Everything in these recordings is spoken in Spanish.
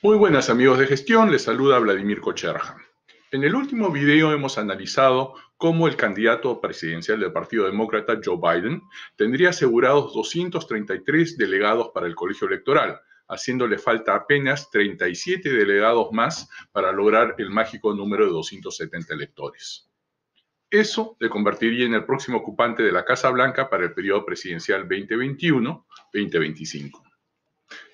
Muy buenas amigos de gestión, les saluda Vladimir Cocherja. En el último video hemos analizado cómo el candidato presidencial del Partido Demócrata, Joe Biden, tendría asegurados 233 delegados para el colegio electoral, haciéndole falta apenas 37 delegados más para lograr el mágico número de 270 electores. Eso le convertiría en el próximo ocupante de la Casa Blanca para el periodo presidencial 2021-2025.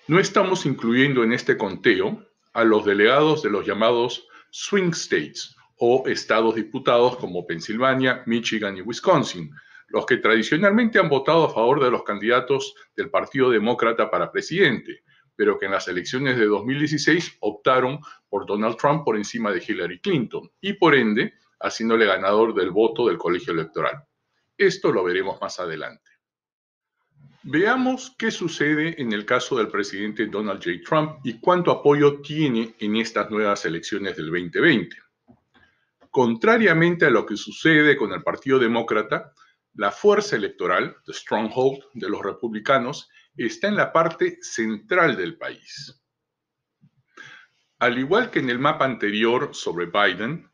No estamos incluyendo en este conteo a los delegados de los llamados swing states o estados diputados como Pensilvania, Michigan y Wisconsin, los que tradicionalmente han votado a favor de los candidatos del Partido Demócrata para presidente, pero que en las elecciones de 2016 optaron por Donald Trump por encima de Hillary Clinton y por ende haciéndole ganador del voto del colegio electoral. Esto lo veremos más adelante. Veamos qué sucede en el caso del presidente Donald J. Trump y cuánto apoyo tiene en estas nuevas elecciones del 2020. Contrariamente a lo que sucede con el Partido Demócrata, la fuerza electoral, the stronghold de los republicanos, está en la parte central del país. Al igual que en el mapa anterior sobre Biden,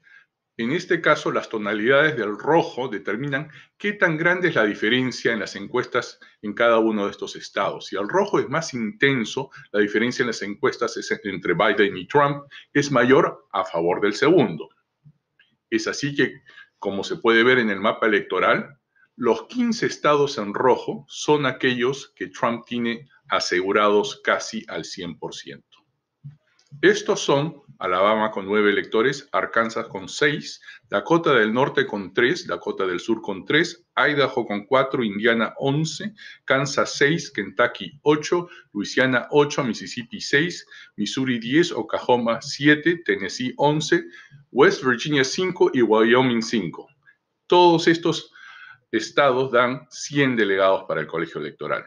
en este caso, las tonalidades del rojo determinan qué tan grande es la diferencia en las encuestas en cada uno de estos estados. Si el rojo es más intenso, la diferencia en las encuestas entre Biden y Trump es mayor a favor del segundo. Es así que, como se puede ver en el mapa electoral, los 15 estados en rojo son aquellos que Trump tiene asegurados casi al 100%. Estos son Alabama con nueve electores, Arkansas con seis, Dakota del Norte con tres, Dakota del Sur con tres, Idaho con cuatro, Indiana once, Kansas seis, Kentucky ocho, Luisiana ocho, Mississippi seis, Missouri diez, Oklahoma siete, Tennessee once, West Virginia cinco y Wyoming cinco. Todos estos estados dan 100 delegados para el colegio electoral.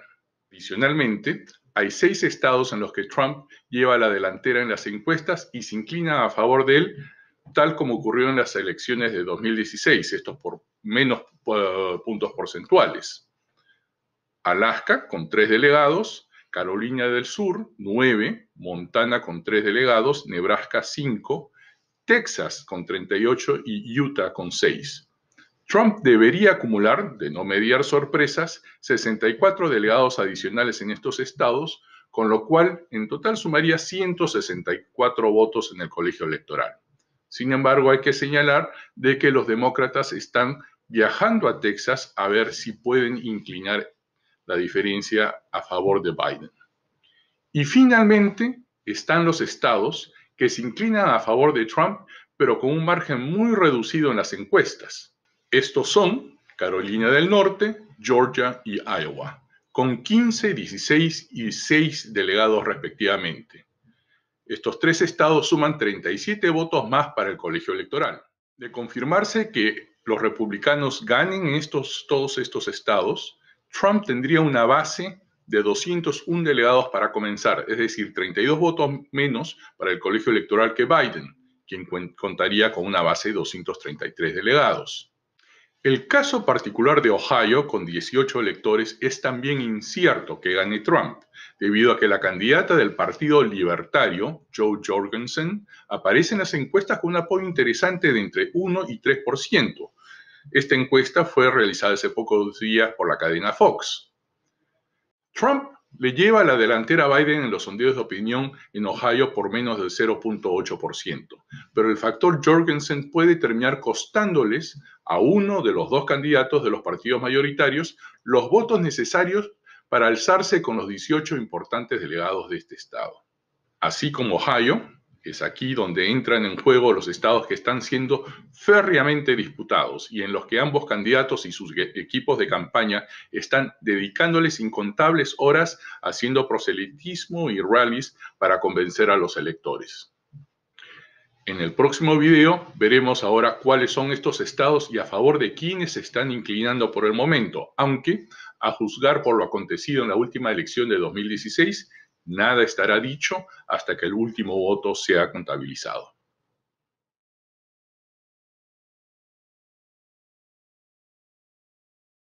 Adicionalmente, hay seis estados en los que Trump lleva la delantera en las encuestas y se inclina a favor de él, tal como ocurrió en las elecciones de 2016, esto por menos eh, puntos porcentuales. Alaska con tres delegados, Carolina del Sur nueve, Montana con tres delegados, Nebraska cinco, Texas con 38 y Utah con seis. Trump debería acumular, de no mediar sorpresas, 64 delegados adicionales en estos estados, con lo cual en total sumaría 164 votos en el colegio electoral. Sin embargo, hay que señalar de que los demócratas están viajando a Texas a ver si pueden inclinar la diferencia a favor de Biden. Y finalmente están los estados que se inclinan a favor de Trump, pero con un margen muy reducido en las encuestas. Estos son Carolina del Norte, Georgia y Iowa, con 15, 16 y 6 delegados respectivamente. Estos tres estados suman 37 votos más para el colegio electoral. De confirmarse que los republicanos ganen todos estos estados, Trump tendría una base de 201 delegados para comenzar, es decir, 32 votos menos para el colegio electoral que Biden, quien contaría con una base de 233 delegados. El caso particular de Ohio, con 18 electores, es también incierto que gane Trump, debido a que la candidata del Partido Libertario, Joe Jorgensen, aparece en las encuestas con un apoyo interesante de entre 1 y 3%. Esta encuesta fue realizada hace pocos días por la cadena Fox. Trump le lleva a la delantera a Biden en los sondeos de opinión en Ohio por menos del 0.8%, pero el factor Jorgensen puede terminar costándoles a uno de los dos candidatos de los partidos mayoritarios los votos necesarios para alzarse con los 18 importantes delegados de este estado. Así como Ohio, es aquí donde entran en juego los estados que están siendo férreamente disputados y en los que ambos candidatos y sus e-, equipos de campaña están dedicándoles incontables horas haciendo proselitismo y rallies para convencer a los electores. En el próximo video veremos ahora cuáles son estos estados y a favor de quiénes se están inclinando por el momento, aunque, a juzgar por lo acontecido en la última elección de 2016, Nada estará dicho hasta que el último voto sea contabilizado.